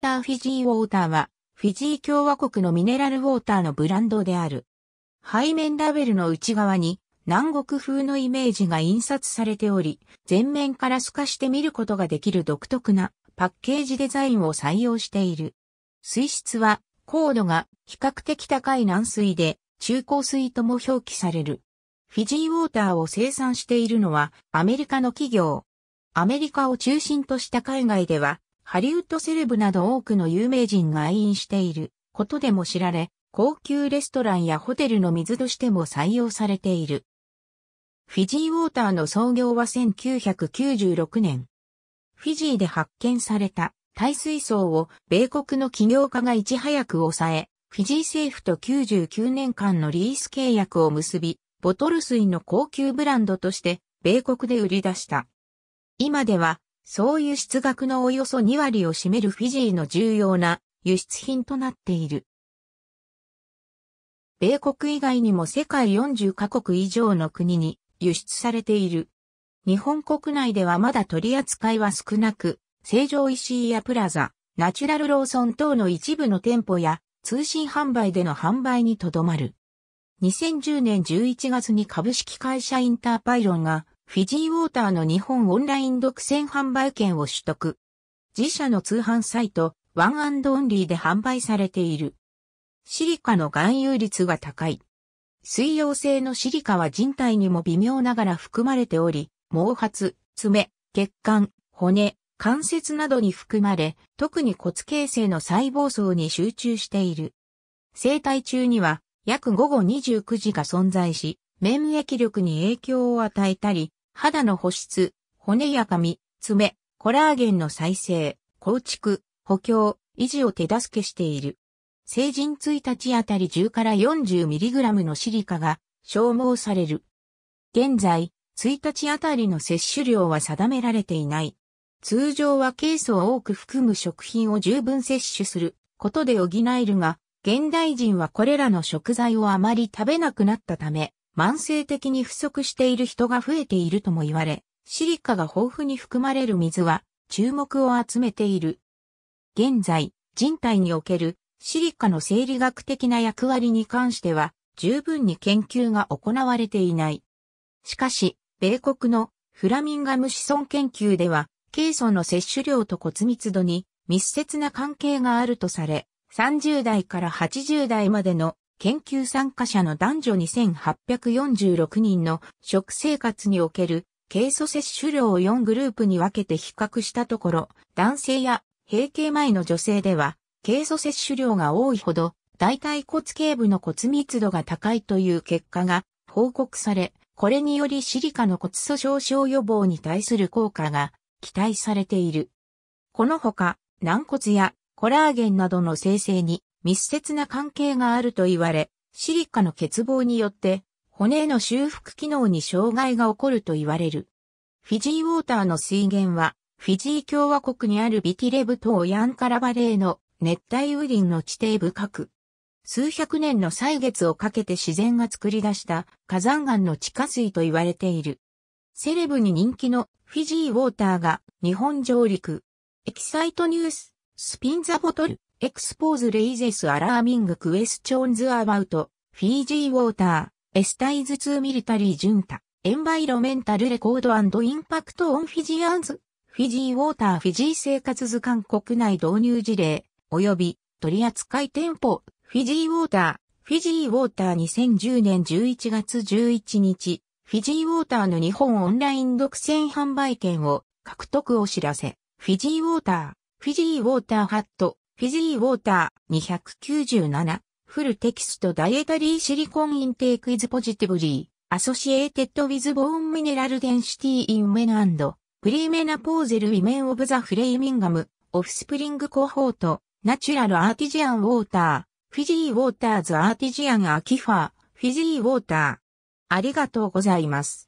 ターフィジーウォーターは、フィジー共和国のミネラルウォーターのブランドである。背面ラベルの内側に、南国風のイメージが印刷されており、全面から透かして見ることができる独特なパッケージデザインを採用している。水質は、高度が比較的高い軟水で、中高水とも表記される。フィジーウォーターを生産しているのは、アメリカの企業。アメリカを中心とした海外では、ハリウッドセレブなど多くの有名人が愛飲していることでも知られ、高級レストランやホテルの水としても採用されている。フィジーウォーターの創業は1996年。フィジーで発見された耐水槽を米国の起業家がいち早く抑え、フィジー政府と99年間のリース契約を結び、ボトル水の高級ブランドとして米国で売り出した。今ではそういう出額のおよそ2割を占めるフィジーの重要な輸出品となっている。米国以外にも世界40カ国以上の国に輸出されている。日本国内ではまだ取り扱いは少なく、成城石井やプラザ、ナチュラルローソン等の一部の店舗や通信販売での販売にとどまる。2010年11月に株式会社インターパイロンがフィジーウォーターの日本オンライン独占販売権を取得。自社の通販サイト、ワンオンリーで販売されている。シリカの含有率が高い。水溶性のシリカは人体にも微妙ながら含まれており、毛髪、爪、血管、骨、関節などに含まれ、特に骨形成の細胞層に集中している。生体中には約午後29時が存在し、免疫力に影響を与えたり、肌の保湿、骨や髪、爪、コラーゲンの再生、構築、補強、維持を手助けしている。成人1日あたり10から 40mg のシリカが消耗される。現在、1日あたりの摂取量は定められていない。通常はケースを多く含む食品を十分摂取することで補えるが、現代人はこれらの食材をあまり食べなくなったため、慢性的に不足している人が増えているとも言われ、シリカが豊富に含まれる水は注目を集めている。現在、人体におけるシリカの生理学的な役割に関しては十分に研究が行われていない。しかし、米国のフラミンガム子孫研究では、ケイ素の摂取量と骨密度に密接な関係があるとされ、30代から80代までの研究参加者の男女2846人の食生活におけるケイ素摂取量を4グループに分けて比較したところ、男性や閉経前の女性では、ケイ素摂取量が多いほど、大腿骨頸部の骨密度が高いという結果が報告され、これによりシリカの骨粗鬆症予防に対する効果が期待されている。このほか、軟骨やコラーゲンなどの生成に密接な関係があると言われ、シリカの欠乏によって骨への修復機能に障害が起こると言われる。フィジーウォーターの水源は、フィジー共和国にあるビティレブ島ヤンカラバレーの熱帯雨林の地底深く。数百年の歳月をかけて自然が作り出した火山岩の地下水と言われている。セレブに人気のフィジーウォーターが日本上陸。エキサイトニュース、スピンザボトル。エクスポーズレイゼスアラーミングクエスチョンズアバウト、フィージーウォーター、エスタイズ2ミリタリージュンタ、エンバイロメンタルレコードインパクトオンフィジアンズ、フィジーウォーターフィジー生活図鑑国内導入事例、及び取扱店舗、フィジーウォーター、フィジーウォーター2010年11月11日、フィジーウォーターの日本オンライン独占販売権を獲得お知らせ、フィジーウォーター、フィジーウォーターハット、フィジーウォーター297フルテキストダイエタリーシリコンインテークイズポジティブリーアソシエーテッドウィズボーンミネラルデンシティインメナンドプリーメナポーゼルウィメンオブザフレイミンガムオフスプリングコホートナチュラルアーティジアンウォーターフィジーウォーターズアーティジアンアキファーフィジーウォーターありがとうございます。